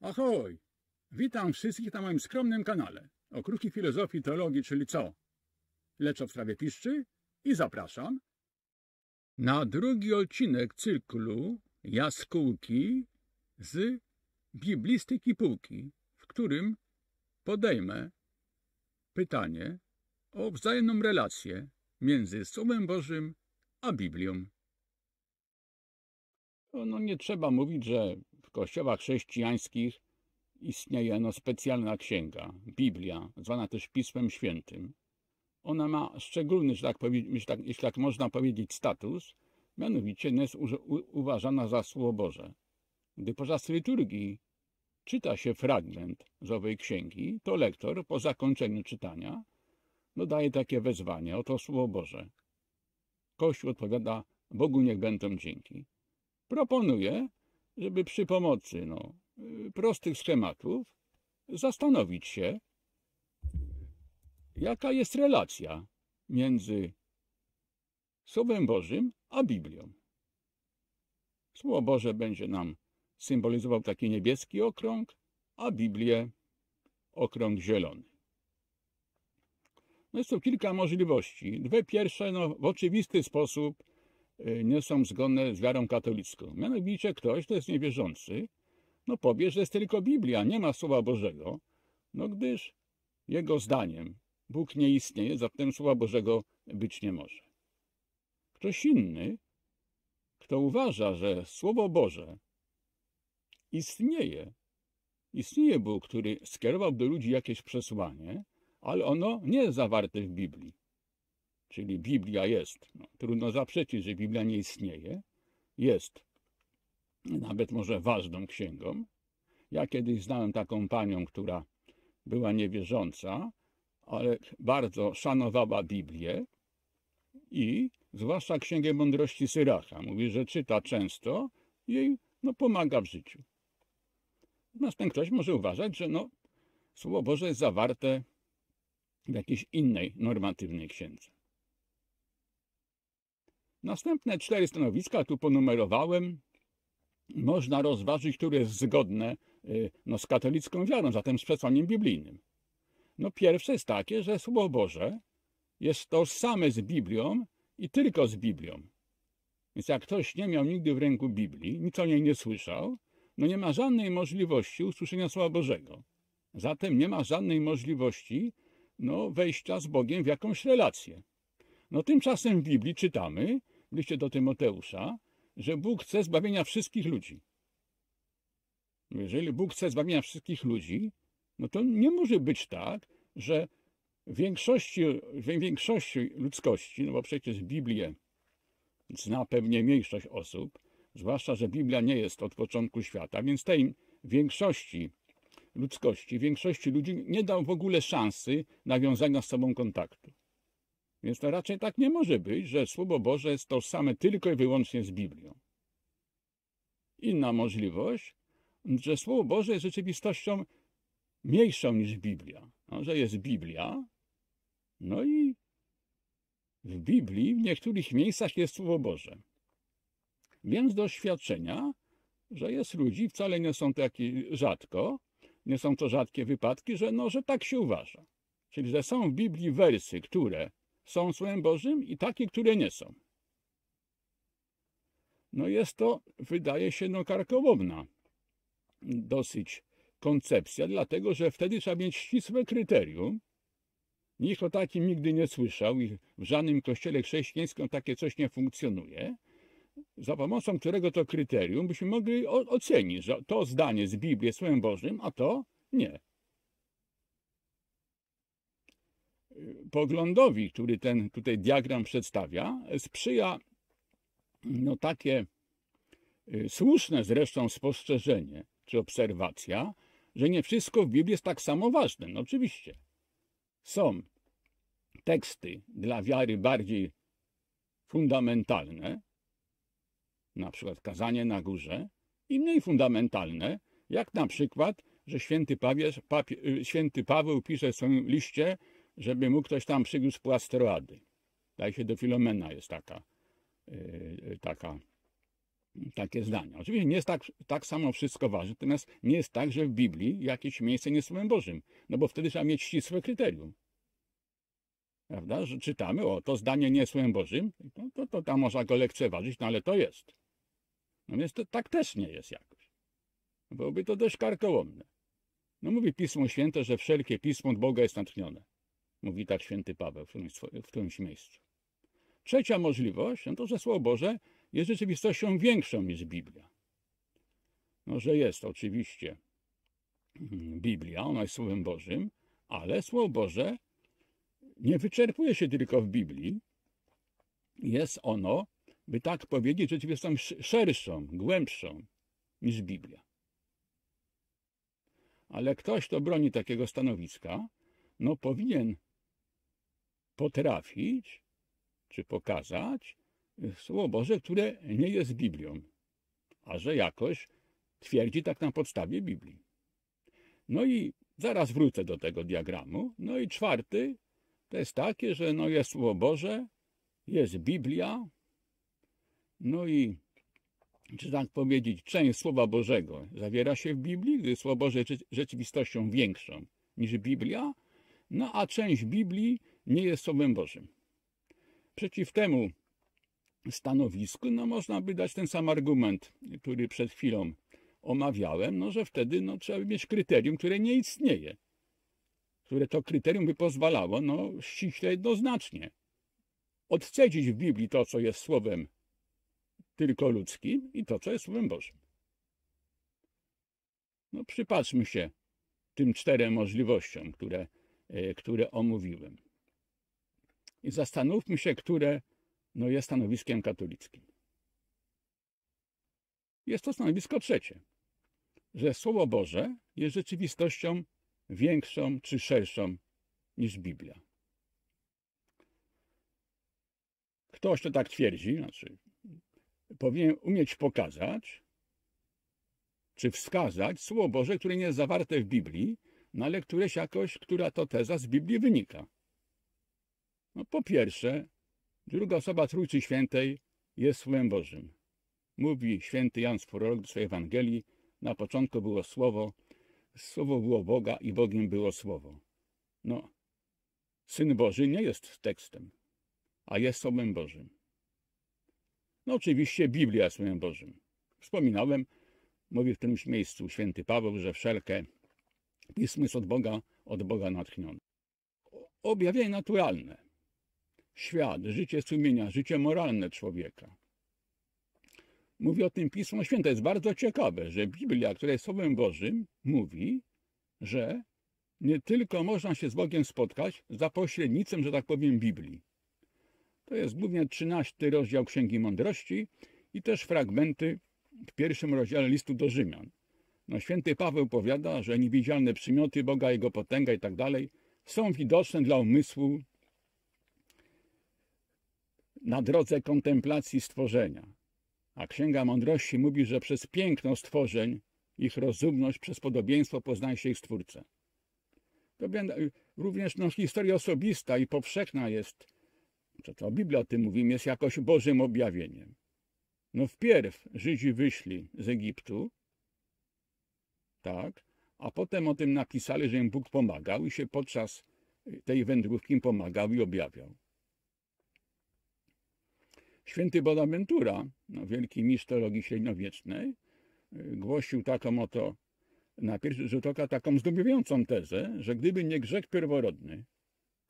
Ahoj! Witam wszystkich na moim skromnym kanale o krótkiej filozofii teologii, czyli co? Leczę w sprawie piszczy i zapraszam na drugi odcinek cyklu Jaskółki z Biblistyki Półki, w którym podejmę pytanie o wzajemną relację między Słowem Bożym a Biblią. No nie trzeba mówić, że kościołach chrześcijańskich istnieje no specjalna księga, Biblia, zwana też Pismem Świętym. Ona ma szczególny, że tak, tak, jeśli tak można powiedzieć, status, mianowicie jest uważana za Słowo Boże. Gdy podczas liturgii czyta się fragment z owej księgi, to lektor po zakończeniu czytania dodaje takie wezwanie, oto Słowo Boże. Kościół odpowiada, Bogu niech będą dzięki. Proponuje, żeby przy pomocy no, y, prostych schematów zastanowić się, jaka jest relacja między Słowem Bożym a Biblią. Słowo Boże będzie nam symbolizował taki niebieski okrąg, a Biblię okrąg zielony. No jest to kilka możliwości. Dwie pierwsze no, w oczywisty sposób Y, nie są zgodne z wiarą katolicką. Mianowicie ktoś, kto jest niewierzący, no powie, że jest tylko Biblia, nie ma Słowa Bożego, no gdyż jego zdaniem Bóg nie istnieje, zatem Słowa Bożego być nie może. Ktoś inny, kto uważa, że Słowo Boże istnieje, istnieje Bóg, który skierował do ludzi jakieś przesłanie, ale ono nie jest zawarte w Biblii. Czyli Biblia jest. No, trudno zaprzeczyć, że Biblia nie istnieje. Jest. Nawet może ważną księgą. Ja kiedyś znałem taką panią, która była niewierząca, ale bardzo szanowała Biblię i zwłaszcza Księgę Mądrości Syracha. Mówi, że czyta często i jej no, pomaga w życiu. Następnie ktoś może uważać, że no, Słowo Boże jest zawarte w jakiejś innej normatywnej księdze. Następne cztery stanowiska, tu ponumerowałem, można rozważyć, które jest zgodne y, no, z katolicką wiarą, zatem z przesłaniem biblijnym. No pierwsze jest takie, że Słowo Boże jest tożsame z Biblią i tylko z Biblią. Więc jak ktoś nie miał nigdy w ręku Biblii, nic o niej nie słyszał, no nie ma żadnej możliwości usłyszenia Słowa Bożego. Zatem nie ma żadnej możliwości no, wejścia z Bogiem w jakąś relację. No tymczasem w Biblii czytamy, liście do Tymoteusza, że Bóg chce zbawienia wszystkich ludzi. Jeżeli Bóg chce zbawienia wszystkich ludzi, no to nie może być tak, że większości, większości ludzkości, no bo przecież Biblię zna pewnie mniejszość osób, zwłaszcza, że Biblia nie jest od początku świata, więc tej większości ludzkości, większości ludzi nie dał w ogóle szansy nawiązania z sobą kontaktu. Więc to raczej tak nie może być, że Słowo Boże jest tożsame tylko i wyłącznie z Biblią. Inna możliwość, że Słowo Boże jest rzeczywistością mniejszą niż Biblia. No, że jest Biblia, no i w Biblii w niektórych miejscach jest Słowo Boże. Więc doświadczenia, że jest ludzi, wcale nie są to takie rzadko, nie są to rzadkie wypadki, że, no, że tak się uważa. Czyli, że są w Biblii wersy, które są Słowem Bożym i takie, które nie są. No jest to, wydaje się, no karkołomna dosyć koncepcja, dlatego że wtedy trzeba mieć ścisłe kryterium. Nikt o takim nigdy nie słyszał i w żadnym kościele chrześcijańskim takie coś nie funkcjonuje, za pomocą którego to kryterium byśmy mogli ocenić, że to zdanie z Biblii jest Słowem Bożym, a to nie. poglądowi, który ten tutaj diagram przedstawia, sprzyja no takie y, słuszne zresztą spostrzeżenie czy obserwacja, że nie wszystko w Biblii jest tak samo ważne. No oczywiście są teksty dla wiary bardziej fundamentalne, na przykład kazanie na górze, i mniej fundamentalne, jak na przykład, że święty, papież, papie, y, święty Paweł pisze w swoim liście, żeby mu ktoś tam przywiózł płastroady. Daje tak się do Filomena jest taka, yy, taka, takie zdanie. Oczywiście nie jest tak, tak samo wszystko ważne, natomiast nie jest tak, że w Biblii jakieś miejsce nie jest Słowem Bożym, no bo wtedy trzeba mieć ścisłe kryterium. Prawda? Że czytamy, o, to zdanie nie jest Słowem Bożym, to, to tam można go lekceważyć, no ale to jest. No więc to tak też nie jest jakoś. Byłoby to dość karkołomne. No mówi Pismo Święte, że wszelkie pismo od Boga jest natchnione mówi tak święty Paweł w którymś, w którymś miejscu. Trzecia możliwość, no to że Słowo Boże jest rzeczywistością większą niż Biblia. No, że jest oczywiście mm, Biblia, ona jest Słowem Bożym, ale Słowo Boże nie wyczerpuje się tylko w Biblii. Jest ono, by tak powiedzieć, rzeczywistością szerszą, głębszą niż Biblia. Ale ktoś, kto broni takiego stanowiska, no powinien potrafić czy pokazać y, Słowo Boże, które nie jest Biblią, a że jakoś twierdzi tak na podstawie Biblii. No i zaraz wrócę do tego diagramu. No i czwarty to jest takie, że no jest Słowo Boże, jest Biblia, no i czy tak powiedzieć, część Słowa Bożego zawiera się w Biblii, gdy Słowo Boże jest rzeczywistością większą niż Biblia, no a część Biblii nie jest Słowem Bożym. Przeciw temu stanowisku no, można by dać ten sam argument, który przed chwilą omawiałem, no, że wtedy no, trzeba by mieć kryterium, które nie istnieje, które to kryterium by pozwalało no, ściśle jednoznacznie odcedzić w Biblii to, co jest Słowem tylko ludzkim i to, co jest Słowem Bożym. No, przypatrzmy się tym czterem możliwościom, które, e, które omówiłem i zastanówmy się, które no, jest stanowiskiem katolickim. Jest to stanowisko trzecie, że Słowo Boże jest rzeczywistością większą czy szerszą niż Biblia. Ktoś, kto tak twierdzi, znaczy, powinien umieć pokazać czy wskazać Słowo Boże, które nie jest zawarte w Biblii, no ale któreś jakoś, która to teza z Biblii wynika. No, po pierwsze, druga osoba Trójcy Świętej jest Słowem Bożym. Mówi święty Jan Sporolog do swojej Ewangelii, na początku było Słowo, Słowo było Boga i Bogiem było Słowo. No, Syn Boży nie jest tekstem, a jest Słowem Bożym. No oczywiście Biblia jest Słowem Bożym. Wspominałem, mówi w którymś miejscu święty Paweł, że wszelkie pismo jest od Boga, od Boga natchnione. Objawienie naturalne świat, życie sumienia, życie moralne człowieka. Mówi o tym Pismo Święte. Jest bardzo ciekawe, że Biblia, która jest Słowem Bożym, mówi, że nie tylko można się z Bogiem spotkać za pośrednictwem, że tak powiem, Biblii. To jest głównie 13 rozdział Księgi Mądrości i też fragmenty w pierwszym rozdziale listu do Rzymian. No, święty Paweł powiada, że niewidzialne przymioty Boga, Jego potęga i tak dalej są widoczne dla umysłu na drodze kontemplacji stworzenia. A Księga Mądrości mówi, że przez piękno stworzeń, ich rozumność, przez podobieństwo poznaje się ich Stwórcę. To również no, historia osobista i powszechna jest, co to Biblia o tym mówi, jest jakoś Bożym objawieniem. No wpierw Żydzi wyszli z Egiptu, tak, a potem o tym napisali, że im Bóg pomagał i się podczas tej wędrówki pomagał i objawiał. Święty Bonaventura, no, wielki mistrz teologii średniowiecznej, y, głosił taką oto, na pierwszy rzut oka, taką zdumiewającą tezę, że gdyby nie grzech pierworodny,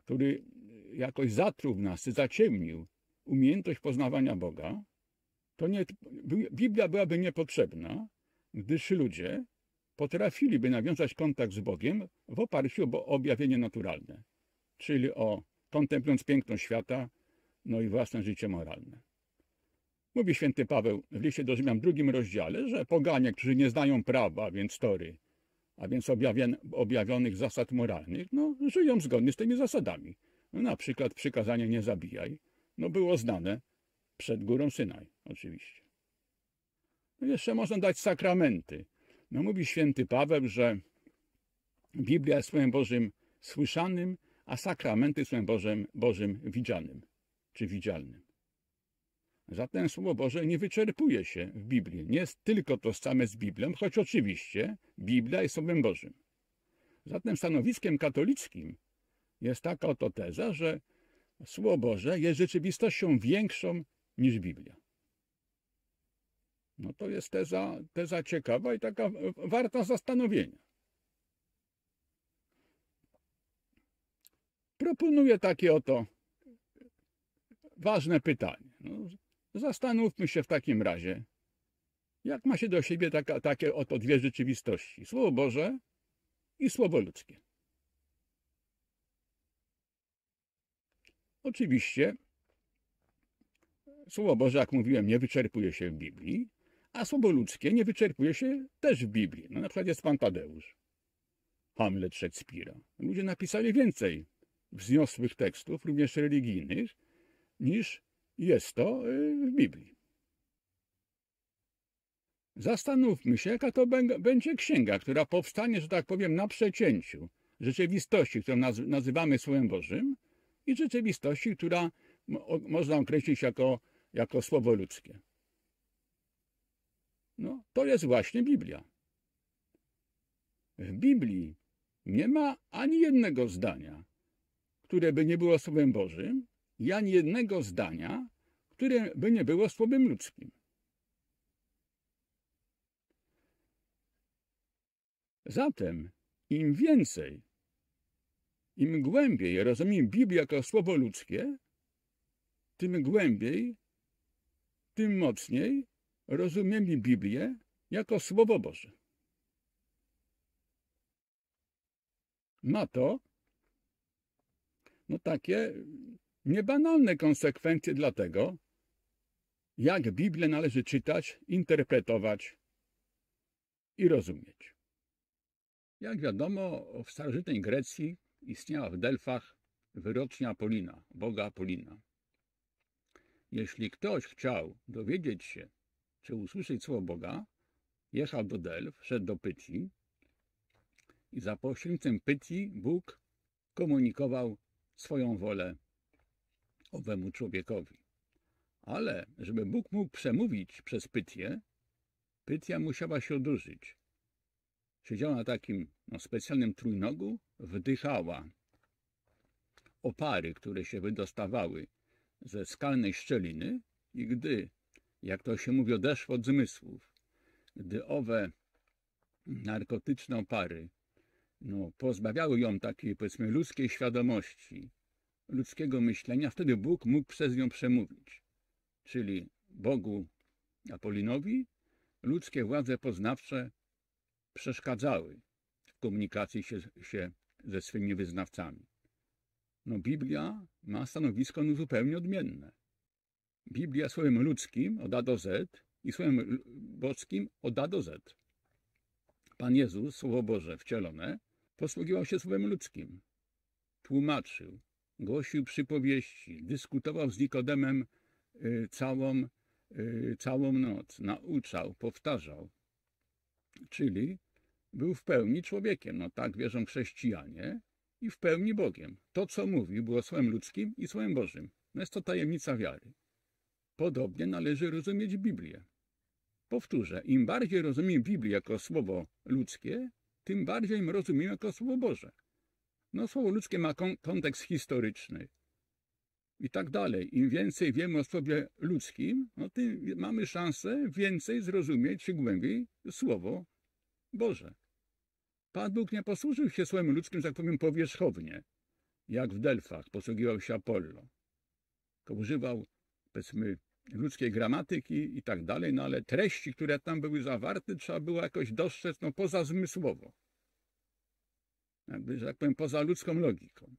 który y, jakoś zatruł w nas, zaciemnił umiejętność poznawania Boga, to nie, Biblia byłaby niepotrzebna, gdyż ludzie potrafiliby nawiązać kontakt z Bogiem w oparciu o objawienie naturalne, czyli o kontemplując piękno świata, no i własne życie moralne. Mówi święty Paweł w liście do Rzymian w drugim rozdziale, że poganie, którzy nie znają prawa, więc tory, a więc objawien, objawionych zasad moralnych, no, żyją zgodnie z tymi zasadami. No, na przykład przykazanie nie zabijaj, no było znane przed górą Synaj, oczywiście. No, jeszcze można dać sakramenty. No mówi święty Paweł, że Biblia jest Słowem Bożym słyszanym, a sakramenty Słowem Bożym, Bożym widzianym czy widzialnym. Zatem Słowo Boże nie wyczerpuje się w Biblii. Nie jest tylko to same z Biblią, choć oczywiście Biblia jest Słowem Bożym. Zatem stanowiskiem katolickim jest taka oto teza, że Słowo Boże jest rzeczywistością większą niż Biblia. No to jest teza, teza ciekawa i taka warta zastanowienia. Proponuję takie oto ważne pytanie. No, zastanówmy się w takim razie, jak ma się do siebie taka, takie oto dwie rzeczywistości? Słowo Boże i słowo ludzkie. Oczywiście Słowo Boże, jak mówiłem, nie wyczerpuje się w Biblii, a słowo ludzkie nie wyczerpuje się też w Biblii. No, na przykład jest Pan Tadeusz, Hamlet Szekspira. Ludzie napisali więcej wzniosłych tekstów, również religijnych, niż jest to y, w Biblii. Zastanówmy się, jaka to będzie księga, która powstanie, że tak powiem, na przecięciu rzeczywistości, którą nazywamy Słowem Bożym i rzeczywistości, która można określić jako, jako słowo ludzkie. No, to jest właśnie Biblia. W Biblii nie ma ani jednego zdania, które by nie było Słowem Bożym, ja nie jednego zdania, które by nie było słowem ludzkim. Zatem im więcej, im głębiej rozumiem Biblię jako słowo ludzkie, tym głębiej, tym mocniej rozumiem Biblię jako Słowo Boże. Ma to no takie Niebanalne konsekwencje dlatego, jak Biblię należy czytać, interpretować i rozumieć. Jak wiadomo, w starożytnej Grecji istniała w Delfach wyrocznia Apolina, boga Apolina. Jeśli ktoś chciał dowiedzieć się, czy usłyszeć słowo Boga, jechał do Delf, szedł do Pytii i za pośrednictwem Pytii Bóg komunikował swoją wolę owemu człowiekowi. Ale żeby Bóg mógł przemówić przez pytję, Pytia musiała się odurzyć. Siedziała na takim no, specjalnym trójnogu, wdychała opary, które się wydostawały ze skalnej szczeliny i gdy, jak to się mówi, odeszło od zmysłów, gdy owe narkotyczne opary no, pozbawiały ją takiej, powiedzmy, ludzkiej świadomości, ludzkiego myślenia, wtedy Bóg mógł przez nią przemówić. Czyli Bogu Apolinowi ludzkie władze poznawcze przeszkadzały w komunikacji się, się ze swymi wyznawcami. No Biblia ma stanowisko no, zupełnie odmienne. Biblia słowem ludzkim od A do Z i słowem boskim od A do Z. Pan Jezus, Słowo Boże wcielone, posługiwał się słowem ludzkim. Tłumaczył, głosił przypowieści, dyskutował z Nikodemem y, całą, y, całą noc, nauczał, powtarzał. Czyli był w pełni człowiekiem, no tak wierzą chrześcijanie, i w pełni Bogiem. To, co mówił, było słowem ludzkim i słowem Bożym. No jest to tajemnica wiary. Podobnie należy rozumieć Biblię. Powtórzę, im bardziej rozumiem Biblię jako słowo ludzkie, tym bardziej ją rozumiem jako słowo Boże. No słowo ludzkie ma kontekst historyczny. I tak dalej. Im więcej wiemy o sobie ludzkim, no tym mamy szansę więcej zrozumieć czy głębiej Słowo Boże. Pan Bóg nie posłużył się słowem ludzkim, że tak powiem, powierzchownie, jak w Delfach posługiwał się Apollo. To używał, powiedzmy, ludzkiej gramatyki i tak dalej, no ale treści, które tam były zawarte, trzeba było jakoś dostrzec no, poza zmysłowo jakby, że tak powiem, poza ludzką logiką.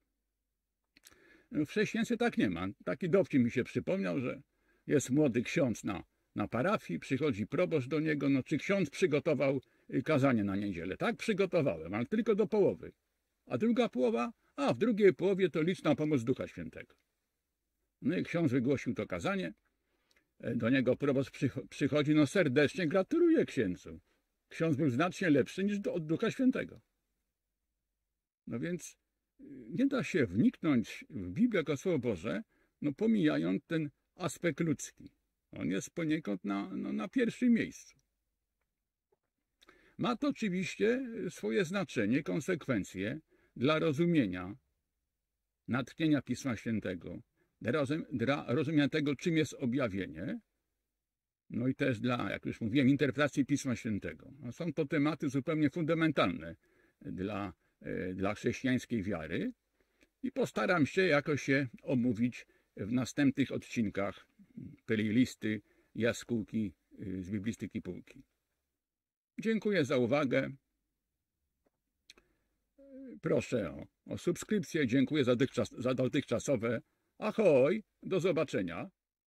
No, w chrześcijaństwie tak nie ma. Taki dowcip mi się przypomniał, że jest młody ksiądz na, na parafii, przychodzi proboszcz do niego, no czy ksiądz przygotował y, kazanie na niedzielę? Tak, przygotowałem, ale tylko do połowy. A druga połowa? A, w drugiej połowie to liczna pomoc Ducha Świętego. No i ksiądz wygłosił to kazanie. E, do niego proboszcz przychodzi, no serdecznie gratuluje księdzu. Ksiądz był znacznie lepszy niż do, od Ducha Świętego. No więc y, nie da się wniknąć w Biblię jako Słowo Boże, no pomijając ten aspekt ludzki. On jest poniekąd na, no, na pierwszym miejscu. Ma to oczywiście y, swoje znaczenie, konsekwencje dla rozumienia, natchnienia Pisma Świętego, dla rozumienia tego, czym jest objawienie, no i też dla, jak już mówiłem, interpretacji Pisma Świętego. No są to tematy zupełnie fundamentalne dla E, dla chrześcijańskiej wiary i postaram się jakoś się omówić w następnych odcinkach playlisty jaskółki e, z biblistyki półki. Dziękuję za uwagę. Proszę o, o subskrypcję. Dziękuję za, dotychczas, za dotychczasowe. Ahoj, do zobaczenia.